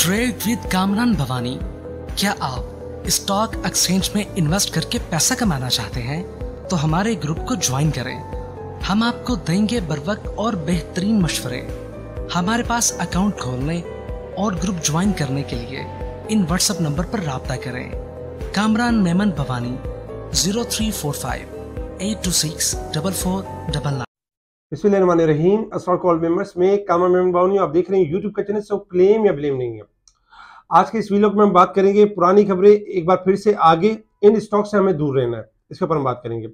trade with Kamran Bhavani क्या आप stock exchange में इन्वेस्ट करके पैसा कमाना चाहते हैं तो हमारे ग्रुप को ज्वाइन करें हम आपको देंगे बरवक्त और बेहतरीन मशवरे हमारे पास अकाउंट खोलने और ग्रुप ज्वाइन करने के लिए इन व्हाट्सएप नंबर पर रबता करें Kamran Memon Bhawani zero three four five eight two six double four double nine members में कामा मेमन आप देख रहे हैं यूट्यूब का चैनल सो क्लेम या ब्लेम नहीं है आज के इस वीलॉग में हम बात करेंगे पुरानी खबरें एक बार फिर से आगे इन स्टॉक से हमें दूर रहना है इसके ऊपर हम बात करेंगे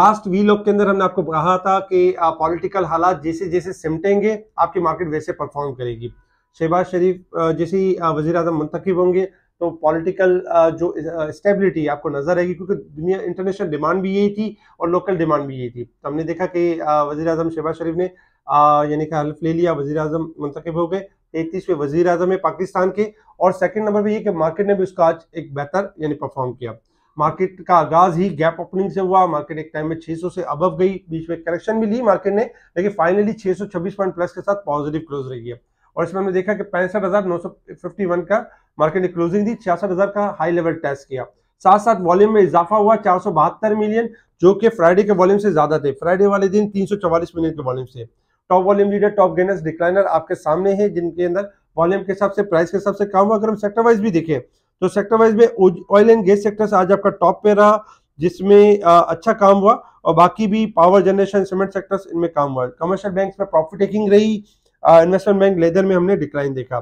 लास्ट वीलॉग के अंदर हमने आपको कहा था कि पॉलिटिकल हालात जैसे जैसे सिमटेंगे आपकी मार्केट वैसे परफॉर्म करेगी शहबाज शरीफ जैसे ही वजी अजम मुंतखब होंगे तो पॉलिटिकल जो स्टेबिलिटी आपको नजर आएगी क्योंकि दुनिया इंटरनेशनल डिमांड भी यही थी और लोकल डिमांड भी यही थी तो हमने देखा कि वजी अजम शहबाज शरीफ ने यानी कि हल्फ ले लिया वजी अजम मुंतखब हो गए तैतीसवें वजी अजम है पाकिस्तान के और सेकेंड नंबर पर यह कि मार्केट ने भी उसका आज एक बेहतर यानी परफॉर्म किया मार्केट का आगाज ही गैप ओपनिंग से हुआ मार्केट एक टाइम में 600 से अबव गई बीच में करेक्शन भी ली मार्केट ने लेकिन फाइनली 626 पॉइंट प्लस के साथ पॉजिटिव क्लोज रही है और इसमें हमने देखा कि पैंसठ हज़ार नौ सौ फिफ्टी वन का मार्केट ने क्लोजिंग दी छियासठ हज़ार का हाई लेवल टेस्ट किया साथ साथ वॉल्यूम में इजाफा हुआ चार सौ बहत्तर मिलियन जो कि फ्राइडे के वॉल्यूम से ज़्यादा थे फ्राइडे वाले दिन तीन सौ चौवालीस मिलियन के वॉल्यूम से top volume leader top gainers decliner आपके सामने हैं जिनके अंदर वॉल्यूम के हिसाब से प्राइस के हिसाब से काम हुआ अगर हम सेक्टर वाइज भी देखें तो सेक्टर वाइज में ऑयल एंड गैस सेक्टर आज आपका टॉप पे रहा जिसमें अच्छा काम हुआ और बाकी भी पावर जनरेशन सीमेंट सेक्टर्स इनमें काम हुआ कमर्शियल बैंक में प्रॉफिट टेकिंग रही इन्वेस्टमेंट बैंक लेदर में हमने डिक्लाइन देखा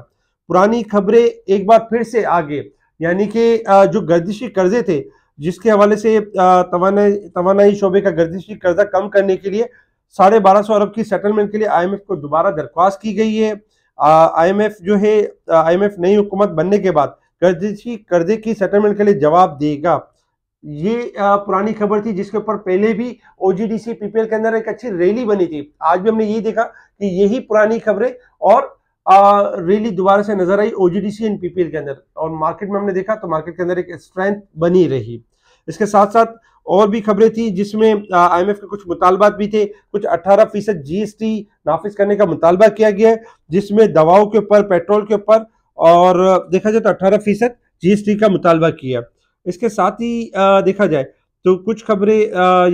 पुरानी खबरें एक बार फिर से आगे यानी कि जो गर्दिशी कर्जे थे जिसके हवाले से तवानाई शोबे का गर्दिशी कर्जा कम करने के लिए साढ़े बारह सौ अरब की सेटलमेंट के लिए आईएमएफ को दोबारा दरख्वास्त की गई है आईएमएफ जो है आईएमएफ नई हुकूमत बनने के बाद गर्दिशी कर्जे की सेटलमेंट के लिए जवाब देगा ये पुरानी खबर थी जिसके ऊपर पहले भी ओजीडीसी पीपीएल के अंदर एक अच्छी रैली बनी थी आज भी हमने ये देखा कि यही पुरानी खबरें और रैली दोबारा से नजर आई ओजीडीसी एंड पीपीएल के अंदर और मार्केट में हमने देखा तो मार्केट के अंदर एक स्ट्रेंथ बनी रही इसके साथ साथ और भी खबरें थी जिसमें आईएमएफ के कुछ मुतालबात भी थे कुछ 18 फीसद जीएसटी नाफिज करने का मुतालबा किया गया है जिसमें दवाओं के ऊपर पेट्रोल के ऊपर और देखा जाए तो अट्ठारह फीसद जीएसटी का मुतालबा किया इसके साथ ही देखा जाए तो कुछ खबरें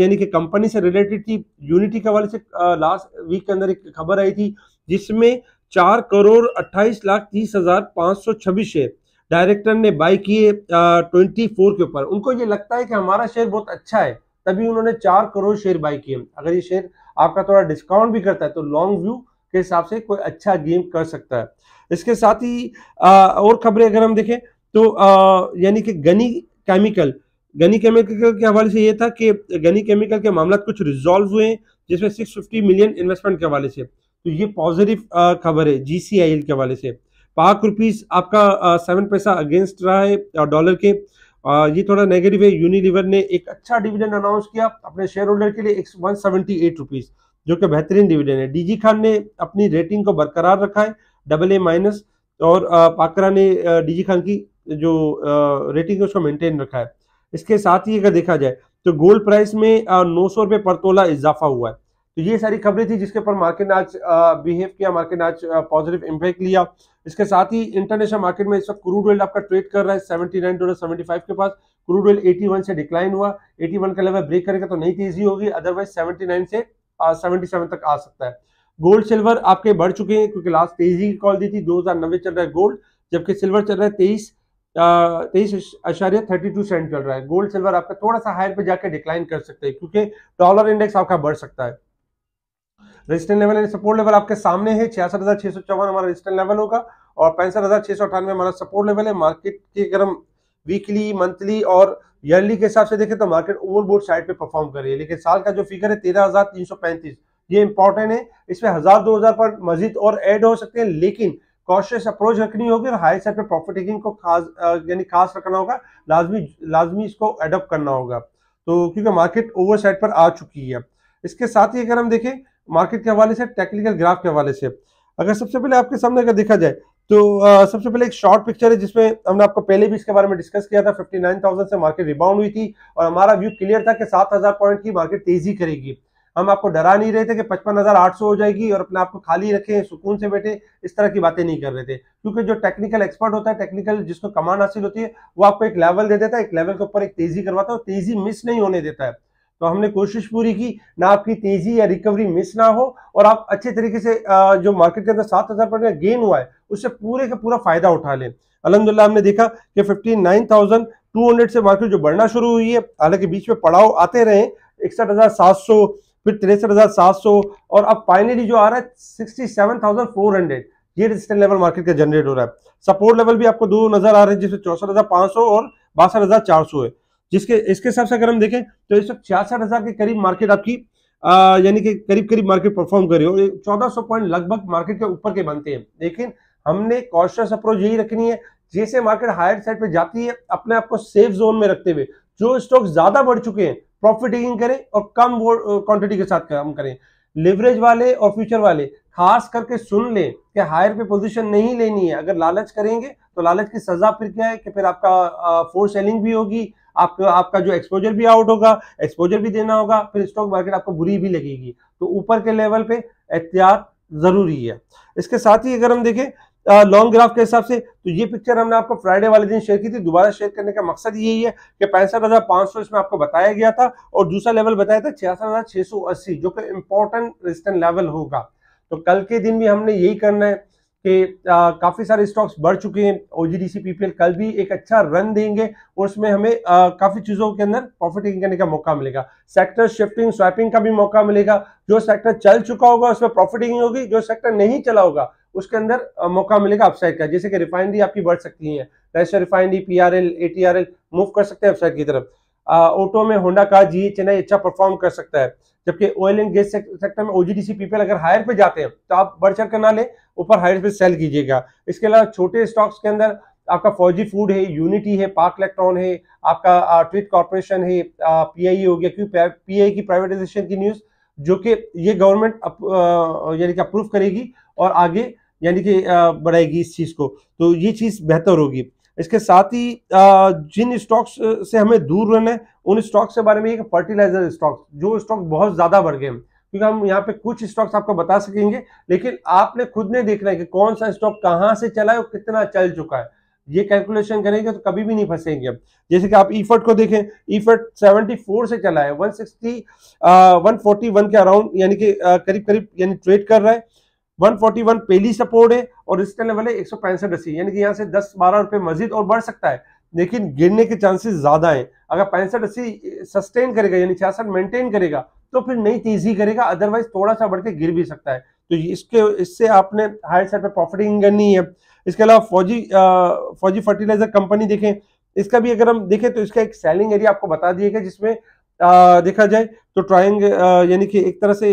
यानी कि कंपनी से रिलेटेड थी यूनिटी के हवाले से लास्ट वीक के अंदर एक खबर आई थी जिसमें चार करोड़ अट्ठाईस लाख तीस हजार पाँच सौ छब्बीस शेयर डायरेक्टर ने बाई किए ट्वेंटी फोर के ऊपर उनको ये लगता है कि हमारा शेयर बहुत अच्छा है तभी उन्होंने चार करोड़ शेयर बाई किए अगर ये शेयर आपका थोड़ा डिस्काउंट भी करता है तो लॉन्ग व्यू के हिसाब से कोई अच्छा गेम कर सकता है इसके साथ ही आ, और खबरें अगर हम देखें तो यानी कि गनी केमिकल गनी केमिकल के हवाले से ये था कि गनी केमिकल के मामला कुछ रिजॉल्व हुए जिसमें 650 मिलियन इन्वेस्टमेंट के हवाले से तो ये पॉजिटिव खबर है जी के हवाले से पाक रुपीस आपका सेवन पैसा अगेंस्ट रहा है डॉलर के आ, ये थोड़ा नेगेटिव है यूनिलीवर ने एक अच्छा डिविडेंड अनाउंस किया अपने शेयर होल्डर के लिए एक वन सेवेंटी एट रुपीज़ जो कि बेहतरीन डिविडेंड है डीजी खान ने अपनी रेटिंग को बरकरार रखा है डबल ए माइनस और पाकरा ने डीजी खान की जो रेटिंग है उसको मेंटेन रखा है इसके साथ ही अगर देखा जाए तो गोल्ड प्राइस में नौ सौ रुपए पर तोला इजाफा हुआ है तो ये सारी खबरें थी जिसके ऊपर मार्केट ने आज बिहेव किया मार्केट ने आज पॉजिटिव इम्पैक्ट लिया इसके साथ ही इंटरनेशनल मार्केट में इस वक्त क्रूड ऑयल आपका ट्रेड कर रहा है seventy nine dollar seventy five के पास क्रूड ऑयल एटी वन से डिक्लाइन हुआ एटी वन का लेवल ब्रेक करेगा तो नहीं तेजी होगी अदरवाइज सेवेंटी नाइन से सेवेंटी सेवन तक आ सकता है गोल्ड सिल्वर आपके बढ़ चुके हैं क्योंकि लास्ट तेजी की कॉल दी थी दो हजार नब्बे चल रहा है गोल्ड जबकि सिल्वर चल रहा है तेईस तेईस तो अशारिया थर्टी टू सेंट चल रहा है गोल्ड सिल्वर आपका थोड़ा सा हायर पे जाकर डिक्लाइन कर सकते हैं क्योंकि डॉलर इंडेक्स आपका बढ़ सकता है resistant level and support level आपके सामने है छियासठ हज़ार छह सौ चौवन हमारा रेजिस्टेंट लेवल होगा और पैंसठ हज़ार छह सौ अठानवे हमारा सपोर्ट लेवल है मार्केट की अगर हम वीकली मंथली और ईयरली के हिसाब से देखें तो मार्केट ओवरबोर्ड साइड पे परफॉर्म कर रही है लेकिन साल का जो फिगर है तेरह हज़ार तीन सौ पैंतीस ये इंपॉर्टेंट है इसमें हजार दो हजार पर मजीद और एड हो सकते हैं लेकिन कॉशियस अप्रोच रखनी होगी और हाई साइड पे प्रॉफिट टेकिंग को खास यानी खास रखना होगा लाजमी लाजमी इसको एडोप्ट करना होगा तो क्योंकि मार्केट ओवर साइड पर आ चुकी है इसके साथ ही अगर हम देखें मार्केट के हवाले से टेक्निकल ग्राफ के हवाले से अगर सबसे पहले आपके सामने अगर देखा जाए तो आ, सबसे पहले एक शॉर्ट पिक्चर है जिसमें हमने आपको पहले भी इसके बारे में डिस्कस किया था 59,000 से मार्केट रिबाउंड हुई थी और हमारा व्यू क्लियर था कि 7,000 पॉइंट की मार्केट तेजी करेगी हम आपको डरा नहीं रहे थे कि पचपन हजार आठ सौ हो जाएगी और अपने आप को खाली रखें सुकून से बैठे इस तरह की बातें नहीं कर रहे थे क्योंकि जो टेक्निकल एक्सपर्ट होता है टेक्निकल जिसको कमांड हासिल होती है वो आपको एक लेवल दे देता है एक लेवल के ऊपर एक तेजी करवाता है तेजी मिस नहीं होने देता है तो हमने कोशिश पूरी की ना आपकी तेजी या रिकवरी मिस ना हो और आप अच्छे तरीके से जो मार्केट के अंदर सात हजार पर गेन हुआ है उससे पूरे का पूरा फायदा उठा लें अलहमदुल्ला हमने देखा कि fifty nine thousand two hundred से मार्केट जो बढ़ना शुरू हुई है हालांकि बीच में पड़ाव आते रहे इकसठ हजार सात सौ फिर तिरसठ हज़ार सात सौ और अब फाइनली जो आ रहा है sixty seven thousand four hundred ये रेजिस्टेंट लेवल मार्केट का जनरेट हो रहा है सपोर्ट लेवल भी आपको दो नजर आ रहे हैं जिसमें चौसठ हज़ार पांच सौ और बासठ हज़ार चार सौ है जिसके इसके हिसाब से अगर हम देखें तो इस वक्त छियासठ हज़ार के करीब मार्केट आपकी यानी कि करीब करीब मार्केट परफॉर्म कर रही हो चौदह सौ पॉइंट लगभग मार्केट के ऊपर के बनते हैं लेकिन हमने कॉशियस अप्रोच यही रखनी है जैसे मार्केट हायर साइड पे जाती है अपने आप को सेफ जोन में रखते हुए जो स्टॉक ज्यादा बढ़ चुके हैं प्रॉफिट टेकिंग करें और कम क्वांटिटी के साथ काम करें लेवरेज वाले और फ्यूचर वाले खास करके सुन लें कि हायर पे पोजीशन नहीं लेनी है अगर लालच करेंगे तो लालच की सजा फिर क्या है कि फिर आपका फोर सेलिंग भी होगी आपका आपका जो एक्सपोजर भी आउट होगा एक्सपोजर भी देना होगा फिर स्टॉक मार्केट आपको बुरी भी लगेगी तो ऊपर के लेवल पे एहतियात जरूरी है इसके साथ ही अगर हम देखें लॉन्ग ग्राफ के हिसाब से तो ये पिक्चर हमने आपको फ्राइडे वाले दिन शेयर की थी दोबारा शेयर करने का मकसद यही है कि पैंसठ हज़ार पाँच सौ इसमें आपको बताया गया था और दूसरा लेवल बताया था छियासठ हज़ार छः सौ अस्सी जो कि इम्पोर्टेंट रिस्टन लेवल होगा तो कल के दिन भी हमने यही करना है कि काफ़ी सारे स्टॉक्स बढ़ चुके हैं ओजीडीसी पीपीएल कल भी एक अच्छा रन देंगे और उसमें हमें आ, काफ़ी चीज़ों के अंदर प्रॉफिट करने का मौका मिलेगा सेक्टर शिफ्टिंग स्वैपिंग का भी मौका मिलेगा जो सेक्टर चल चुका होगा उसमें प्रॉफिटिंग होगी जो सेक्टर नहीं चला होगा उसके अंदर मौका मिलेगा अपसाइड का जैसे कि रिफाइनरी आपकी बढ़ सकती है रेस्टर refinery P R L A T R L move कर सकते हैं अपसाइड की तरफ ऑटो में होंडा का जी एच अच्छा परफॉर्म कर सकता है जबकि ऑयल एंड गैस सेक्टर में ओजीडीसी पीपल अगर हायर पे जाते हैं तो आप बढ़ चढ़ कर ना ले ऊपर हायर पे सेल कीजिएगा इसके अलावा छोटे स्टॉक्स के अंदर आपका फौजी फूड है यूनिटी है पार्क इलेक्ट्रॉन है आपका ट्विट कॉर्पोरेशन है पीआई e हो गया क्यों पीआई e, e की प्राइवेटाइजेशन की न्यूज़ जो कि ये गवर्नमेंट यानी कि अप्रूव करेगी और आगे यानी कि बढ़ाएगी इस चीज़ को तो ये चीज़ बेहतर होगी इसके साथ ही जिन स्टॉक्स से हमें दूर रहना है उन स्टॉक्स के बारे में एक फर्टिलाइजर स्टॉक्स जो स्टॉक बहुत ज़्यादा बढ़ गए क्योंकि हम यहाँ पे कुछ स्टॉक्स आपको बता सकेंगे लेकिन आपने खुद ने देखना है कि कौन सा स्टॉक कहाँ से चला है और कितना चल चुका है ये कैलकुलेशन करेंगे तो कभी भी नहीं फंसेंगे जैसे कि आप ईफर्ट को देखें ईफर्ट 74 से चला है 160 आ, 141 के अराउंड यानी कि करीब करीब यानी ट्रेड कर रहा है 141 पहली सपोर्ट है और इसके लेवल है एक सौ पैंसठ अस्सी यानी कि यहाँ से 10 बारह रुपए मजीद और बढ़ सकता है लेकिन गिरने के चांसेस ज्यादा है अगर पैंसठ अस्सी सस्टेन करेगा यानी छियासठ मेंटेन करेगा तो फिर नई तेजी करेगा अदरवाइज थोड़ा सा बढ़ के गिर भी सकता है तो इसके इससे आपने हायर साइड पर प्रॉफिटिंग करनी है इसके अलावा फौजी आ, फौजी फर्टिलाइजर कंपनी देखें इसका भी अगर हम देखें तो इसका एक सेलिंग एरिया आपको बता दिएगा जिसमें देखा जाए तो ट्राइंग यानी कि एक तरह से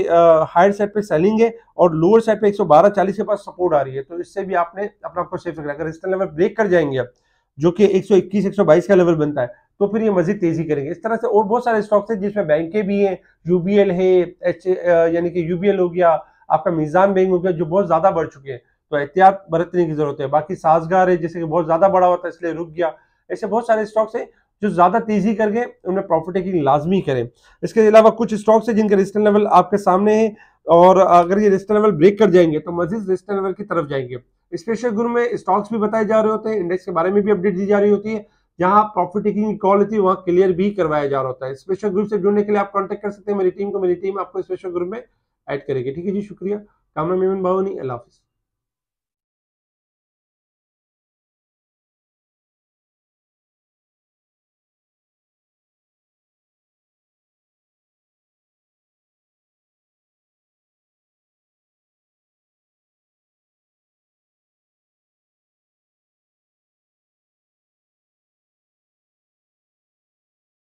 हायर साइड पे सेलिंग है और लोअर साइड पे 112 40 के पास सपोर्ट आ रही है तो इससे भी आपने अपने आपको सेफ रखना अगर रिस्टर्न लेवल ब्रेक कर जाएंगे आप जो कि 121 122 का लेवल बनता है तो फिर ये मजीद तेजी करेंगे इस तरह से और बहुत सारे स्टॉक्स है जिसमें बैंकें भी हैं यूबीएल है एच यानी कि यूबीएल हो गया आपका मिजान बैंक हो गया जो बहुत ज्यादा बढ़ चुके हैं तो एहतियात बरतने की जरूरत है बाकी साजगार है जैसे कि बहुत ज्यादा बड़ा हुआ था इसलिए रुक गया ऐसे बहुत सारे स्टॉक्स हैं जो ज़्यादा तेज़ी करके उनमें प्रॉफिट टेकिंग लाजमी करें इसके अलावा कुछ स्टॉक्स है जिनके रिस्टन लेवल आपके सामने है और अगर ये रिस्टन लेवल ब्रेक कर जाएंगे तो मजीद रिस्टन लेवल की तरफ जाएंगे स्पेशल ग्रुप में स्टॉक्स भी बताए जा रहे होते हैं इंडेक्स के बारे में भी अपडेट दी जा रही होती है जहाँ प्रॉफिट टेकिंग कॉल होती है वहां क्लियर भी करवाया जा रहा होता है स्पेशल ग्रुप से जुड़ने के लिए आप कॉन्टेक्ट कर सकते हैं मेरी टीम को मेरी टीम आपको स्पेशल ग्रुप में एड करेगी ठीक है जी शुक्रिया कामरा मेमन भावनी अल्लाह हाफिज़